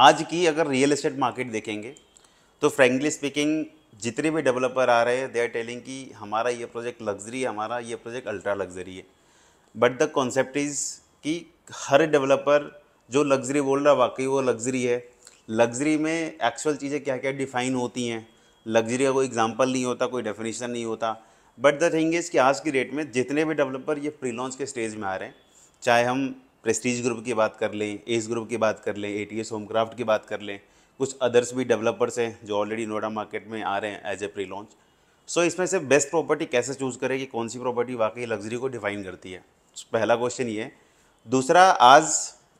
आज की अगर रियल इस्टेट मार्केट देखेंगे तो फ्रेंकली स्पीकिंग जितने भी डेवलपर आ रहे हैं दे आर टेलिंग कि हमारा ये प्रोजेक्ट लग्जरी है हमारा ये प्रोजेक्ट अल्ट्रा लग्जरी है बट द कॉन्सेप्ट इज़ कि हर डेवलपर जो लग्जरी बोल रहा है वाकई वो लग्जरी है लग्जरी में एक्चुअल चीज़ें क्या क्या डिफाइन होती हैं लग्जरी का कोई एग्जाम्पल नहीं होता कोई डेफिनेशन नहीं होता बट द थिंग इज़ कि आज की डेट में जितने भी डेवलपर ये प्री लॉन्च के स्टेज में आ रहे हैं चाहे हम प्रेस्टीज ग्रुप की बात कर लें एस ग्रुप की बात कर लें ए टी एस होमक्राफ्ट की बात कर लें कुछ अदर्स भी डेवलपर्स हैं जो ऑलरेडी नोएडा मार्केट में आ रहे हैं as a pre launch so इसमें से बेस्ट प्रॉपर्टी कैसे चूज़ करें कि कौन सी प्रॉपर्टी वाकई लग्जरी को डिफाइन करती है पहला क्वेश्चन ये दूसरा आज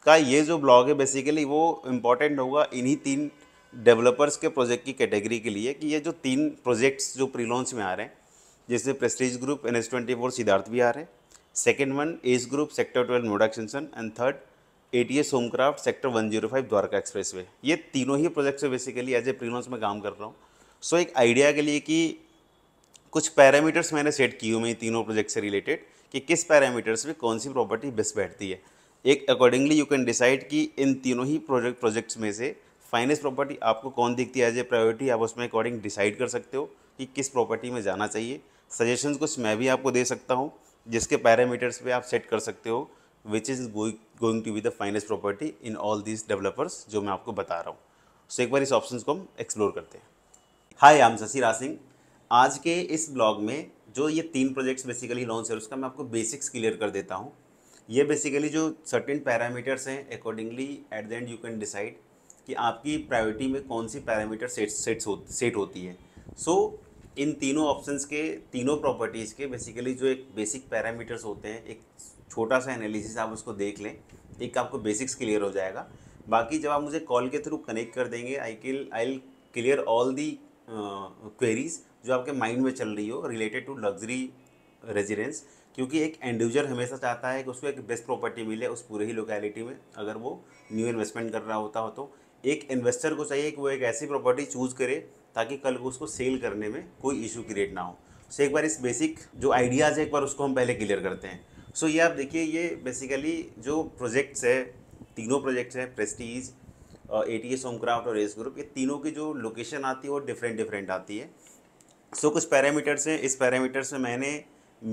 का ये जो ब्लॉग है बेसिकली वो इम्पॉर्टेंट होगा इन्हीं तीन डेवलपर्स के प्रोजेक्ट की कैटेगरी के लिए कि ये जो तीन प्रोजेक्ट्स जो प्री लॉन्च में आ रहे हैं जैसे Prestige group N S twenty four Siddharth भी आ रहे हैं second one one group sector twelve 12 and third A T S Homecraft sector one zero five Dwarka express way ये तीनों ही प्रोजेक्ट्स बेसिकली एज ए प्रीनोस में काम कर रहा हूँ सो so, एक आइडिया के लिए कि कुछ पैरामीटर्स मैंने सेट किए हुए हैं तीनों प्रोजेक्ट से रिलेटेड कि किस पैरामीटर्स में कौन सी प्रॉपर्टी बेस्ट बैठती है एक अकॉर्डिंगली यू कैन डिसाइड कि इन तीनों ही प्रोजेक्ट प्रोजेक्ट्स में से फाइनेंस प्रॉपर्टी आपको कौन दिखती है एज ए प्रायोरिटी आप उसमें अकॉर्डिंग डिसाइड कर सकते हो कि किस प्रॉपर्टी में जाना चाहिए सजेशंस कुछ मैं भी आपको दे सकता हूँ जिसके पैरामीटर्स पे आप सेट कर सकते हो which is going to be the finest property in all these developers जो मैं आपको बता रहा हूँ सो एक बार इस ऑप्शन को हम एक्सप्लोर करते हैं हाय आम एम शशिरा सिंह आज के इस ब्लॉग में जो ये तीन प्रोजेक्ट्स बेसिकली लॉन्च है उसका मैं आपको बेसिक्स क्लियर कर देता हूँ ये बेसिकली जो सर्टेन पैरामीटर्स हैं accordingly at the end you can decide कि आपकी प्रायोरिटी में कौन सी पैरामीटर सेट सेट्स हो सेट होती है सो so, इन तीनों ऑप्शंस के तीनों प्रॉपर्टीज़ के बेसिकली जो एक बेसिक पैरामीटर्स होते हैं एक छोटा सा एनालिसिस आप उसको देख लें एक आपको बेसिक्स क्लियर हो जाएगा बाकी जब आप मुझे कॉल के थ्रू कनेक्ट कर देंगे आई किल I clear all the queries जो आपके माइंड में चल रही हो रिलेटेड टू लग्जरी रेजिडेंस क्योंकि एक इंडिविजुअल हमेशा चाहता है कि उसको एक बेस्ट प्रॉपर्टी मिले उस पूरे ही लोकेलिटी में अगर वो न्यू इन्वेस्टमेंट कर रहा होता हो तो एक इन्वेस्टर को चाहिए कि वो एक ऐसी प्रॉपर्टी चूज़ करे ताकि कल को उसको सेल करने में कोई इशू क्रिएट ना हो सो एक बार इस बेसिक जो आइडियाज़ है एक बार उसको हम पहले क्लियर करते हैं सो ये आप देखिए ये बेसिकली जो प्रोजेक्ट्स है तीनों प्रोजेक्ट्स हैं Prestige A T S Homecraft और एस ग्रुप ये तीनों की जो लोकेशन आती है वो डिफरेंट डिफरेंट आती है सो कुछ पैरामीटर्स हैं इस पैरामीटर्स में मैंने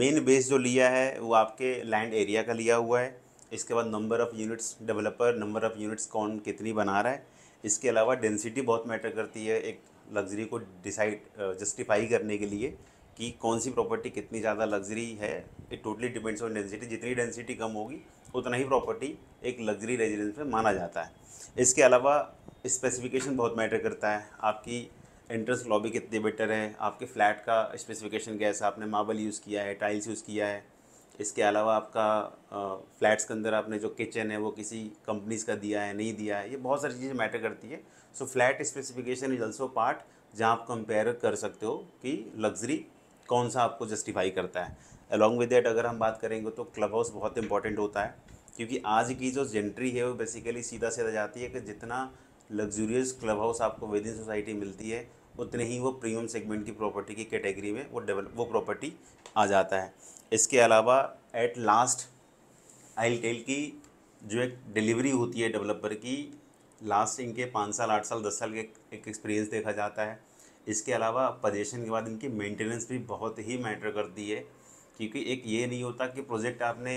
मेन बेस जो लिया है वो आपके लैंड एरिया का लिया हुआ है इसके बाद number of units developer number of units कौन कितनी बना रहा है इसके अलावा डेंसिटी बहुत मैटर करती है एक लग्जरी को डिसाइड जस्टिफाई uh, करने के लिए कि कौन सी प्रॉपर्टी कितनी ज़्यादा लग्जरी है it totally depends on density जितनी डेंसिटी कम होगी उतना ही प्रॉपर्टी एक लग्जरी रेजिडेंस में माना जाता है इसके अलावा स्पेसिफिकेशन बहुत मैटर करता है आपकी एंट्रेंस लॉबी कितनी बेटर है आपके फ्लैट का स्पेसिफिकेशन कैसा आपने मार्बल यूज़ किया है टाइल्स यूज़ किया है इसके अलावा आपका फ्लैट्स के अंदर आपने जो किचन है वो किसी कंपनीज़ का दिया है नहीं दिया है ये बहुत सारी चीज़ें मैटर करती है so flat specification is also part जहाँ आप कंपेयर कर सकते हो कि लग्जरी कौन सा आपको जस्टिफाई करता है अलॉन्ग विद डेट अगर हम बात करेंगे तो क्लब हाउस बहुत इंपॉर्टेंट होता है क्योंकि आज की जो जेंट्री है वो बेसिकली सीधा सीधा जाती है कि जितना लग्जूरियस क्लब हाउस आपको विद इन सोसाइटी मिलती है उतने ही वो प्रीमियम सेगमेंट की प्रॉपर्टी की कैटेगरी में वो डेवलप वो प्रॉपर्टी आ जाता है इसके अलावा एट लास्ट आई टेल की जो एक डिलीवरी होती है डेवलपर की लास्ट इनके पाँच साल आठ साल दस साल के एक एक्सपीरियंस देखा जाता है इसके अलावा पजेशन के बाद इनकी मेंटेनेंस भी बहुत ही मैटर करती है क्योंकि एक ये नहीं होता कि प्रोजेक्ट आपने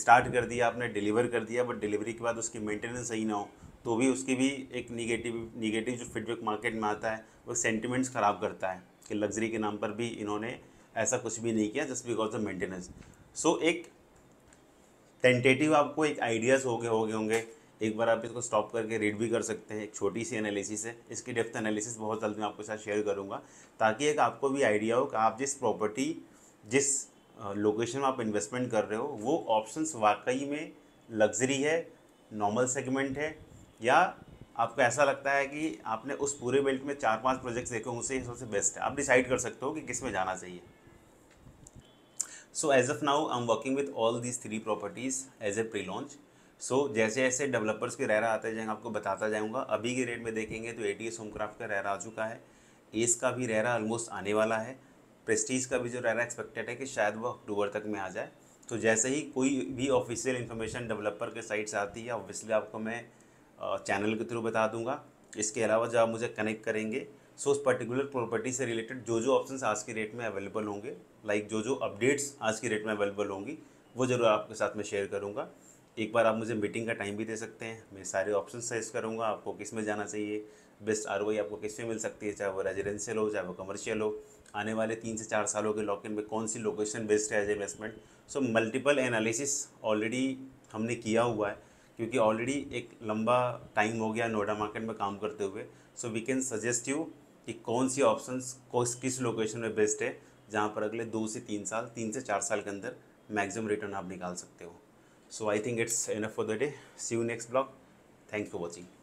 स्टार्ट कर दिया आपने डिलीवर कर दिया बट डिलीवरी के बाद उसकी मेंटेनेंस सही ना हो तो भी उसकी भी एक निगेटिव निगेटिव जो फीडबैक मार्केट में आता है वो सेंटिमेंट्स ख़राब करता है कि लग्जरी के नाम पर भी इन्होंने ऐसा कुछ भी नहीं किया just because of maintenance so एक टेंटेटिव आपको एक आइडियाज़ हो गए हो गए होंगे एक बार आप इसको स्टॉप करके रीड भी कर सकते हैं एक छोटी सी एनालिसिस है इसकी डेप्थ एनालिसिस बहुत जल्द मैं आपके साथ शेयर करूँगा ताकि एक आपको भी आइडिया हो कि आप जिस प्रॉपर्टी जिस लोकेशन में आप इन्वेस्टमेंट कर रहे हो वो ऑप्शंस वाकई में लग्जरी है नॉर्मल सेगमेंट है या आपको ऐसा लगता है कि आपने उस पूरे बेल्ट में चार पांच प्रोजेक्ट्स देखे उसे सबसे बेस्ट है आप डिसाइड कर सकते हो कि किस में जाना चाहिए so as of now I am working with all these three properties as a pre launch so जैसे जैसे डेवलपर्स के रह रहा आते जाएंगे आपको बताता जाऊंगा अभी के रेट में देखेंगे तो ए टी एस होमक्राफ्ट का रह रहा आ चुका है एस का भी रह रहा ऑलमोस्ट आने वाला है प्रेस्टीज का भी जो रह रहा एक्सपेक्टेड है कि शायद वो अक्टूबर तक में आ जाए तो जैसे ही कोई भी ऑफिशियल इन्फॉर्मेशन डेवलपर के साइड से आती है ऑब्वियसली आपको मैं चैनल के थ्रू बता दूंगा इसके अलावा जब आप मुझे कनेक्ट करेंगे सो उस पर्टिकुलर प्रॉपर्टी से रिलेटेड जो जो ऑप्शन आज के रेट में अवेलेबल होंगे लाइक जो जो अपडेट्स आज के रेट में अवेलेबल होंगी वो ज़रूर आपके साथ में शेयर करूँगा एक बार आप मुझे मीटिंग का टाइम भी दे सकते हैं मैं सारे ऑप्शन सजेस्ट करूँगा आपको किस में जाना चाहिए बेस्ट आर आपको किस में मिल सकती है चाहे वो रेजिडेंशियल हो चाहे वो कमर्शियल हो आने वाले तीन से चार सालों के लॉक इन में कौन सी लोकेशन बेस्ट है as investment so multiple analysis already हमने किया हुआ है क्योंकि ऑलरेडी एक लंबा टाइम हो गया नोएडा मार्केट में काम करते हुए so we can suggest you कि कौन सी ऑप्शन किस लोकेशन में बेस्ट है जहाँ पर अगले दो से तीन साल तीन से चार साल के अंदर मैक्सिमम रिटर्न आप निकाल सकते हो so I think it's enough for the day see you next blog thank for watching